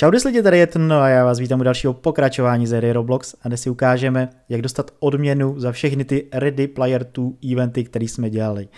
Čau, lidi, tady je Tno a já vás vítám u dalšího pokračování z Roblox a dnes si ukážeme, jak dostat odměnu za všechny ty Ready Player 2 eventy, které jsme dělali.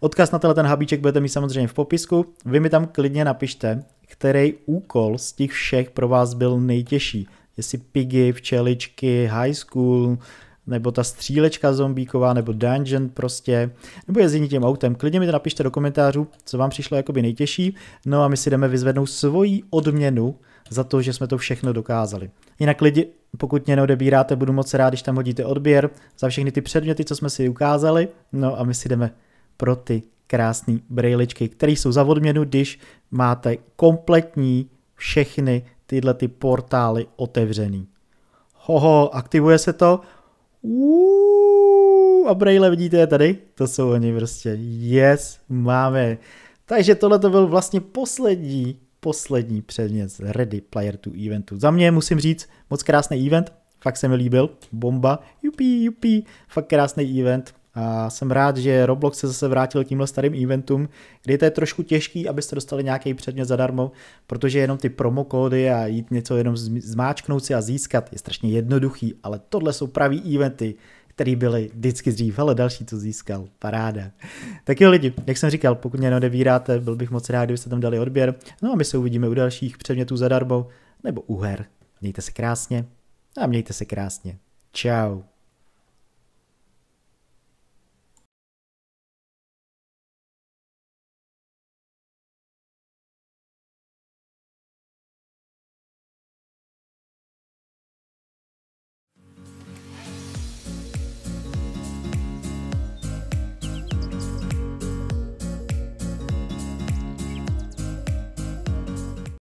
Odkaz na tenhle ten habíček budete mít samozřejmě v popisku. Vy mi tam klidně napište, který úkol z těch všech pro vás byl nejtěžší. Jestli pigy, včeličky, high school, nebo ta střílečka zombíková, nebo dungeon prostě, nebo je s tím autem. Klidně mi to napište do komentářů, co vám přišlo jakoby nejtěžší. No a my si jdeme vyzvednout svoji odměnu za to, že jsme to všechno dokázali. Jinak lidi, pokud mě neodebíráte, budu moc rád, když tam hodíte odběr za všechny ty předměty, co jsme si ukázali. No a my si jdeme pro ty krásné brejličky, které jsou za odměnu, když máte kompletní všechny tyhle ty portály otevřený. Hoho, aktivuje se to. Uuu, a brejle vidíte je tady? To jsou oni prostě. Yes, máme. Takže tohle to byl vlastně poslední poslední předmět Ready Player to eventu. Za mě musím říct, moc krásný event, fakt se mi líbil, bomba, jupí, jupí, fakt krásný event. A jsem rád, že Roblox se zase vrátil k tímhle starým eventům, kdy to je trošku těžký, abyste dostali nějaký předmět zadarmo, protože jenom ty promokódy a jít něco jenom zmáčknout si a získat je strašně jednoduchý, ale tohle jsou pravý eventy, který byly vždycky dřív. ale další to získal, paráda. Tak jo lidi, jak jsem říkal, pokud mě neodebíráte, byl bych moc rád, kdybyste tam dali odběr. No a my se uvidíme u dalších předmětů zadarmo, nebo u her. Mějte se krásně a mějte se krásně. Ciao.